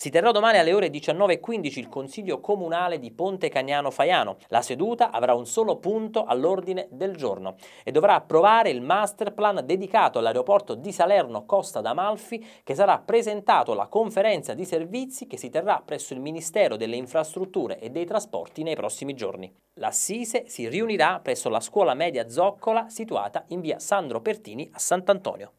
Si terrà domani alle ore 19.15 il Consiglio Comunale di Ponte Cagnano Faiano. La seduta avrà un solo punto all'ordine del giorno e dovrà approvare il master plan dedicato all'aeroporto di Salerno Costa d'Amalfi che sarà presentato alla conferenza di servizi che si terrà presso il Ministero delle Infrastrutture e dei Trasporti nei prossimi giorni. L'Assise si riunirà presso la scuola media Zoccola situata in via Sandro Pertini a Sant'Antonio.